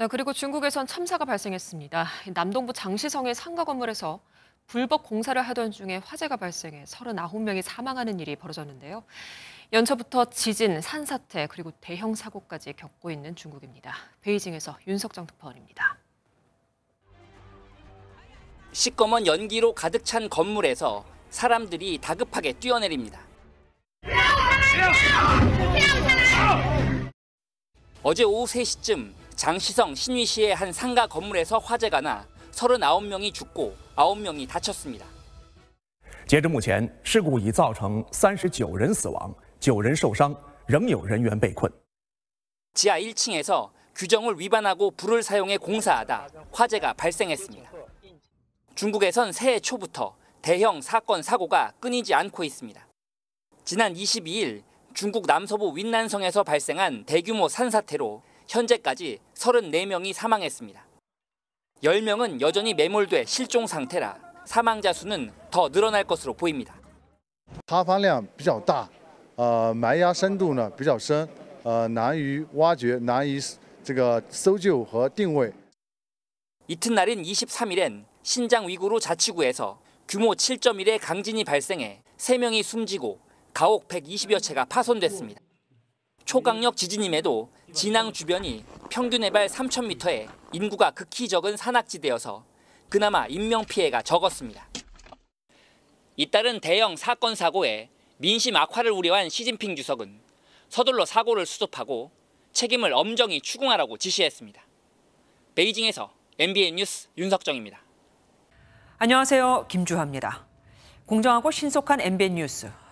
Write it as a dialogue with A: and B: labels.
A: 네, 그리고 중국에선 참사가 발생했습니다. 남동부 장시성의 상가 건물에서 불법 공사를 하던 중에 화재가 발생해 39명이 사망하는 일이 벌어졌는데요. 연초부터 지진, 산사태, 그리고 대형 사고까지 겪고 있는 중국입니다. 베이징에서 윤석정 특파원입니다.
B: 시꺼먼 연기로 가득 찬 건물에서 사람들이 다급하게 뛰어내립니다. 어제 오후 3시쯤 장시성 신위시의 한 상가 건물에서 화재가 나 39명이 죽고 9명이 다쳤습니다.
A: 截至目前事故已造成39人死亡9人受伤仍有人员被困
B: 지하 1층에서 규정을 위반하고 불을 사용해 공사하다 화재가 발생했습니다. 중국에선 새해 초부터 대형 사건 사고가 끊이지 않고 있습니다. 지난 22일 중국 남서부 윈난성에서 발생한 대규모 산사태로 현재까지 34명이 사망했습니다. 10명은 여전히 매몰돼 실종 상태라 사망자 수는 더 늘어날 것으로 보입니다.
C: 파판량 比较大,埋压深度呢比较深,难于挖掘,难以这个搜救和定位. 어， 어，
B: 이튿날인 23일엔 신장 위구르 자치구에서 규모 7.1의 강진이 발생해 3명이 숨지고 가옥 120여 채가 파손됐습니다. 초강력 지진임에도 진앙 주변이 평균 해발 3,000m에 인구가 극히 적은 산악지대여서 그나마 인명피해가 적었습니다. 잇따른 대형 사건 사고에 민심 악화를 우려한 시진핑 주석은 서둘러 사고를 수습하고 책임을 엄정히 추궁하라고 지시했습니다. 베이징에서 MBN 뉴스 윤석정입니다.
A: 안녕하세요. 김주하입니다. 공정하고 신속한 MBN 뉴스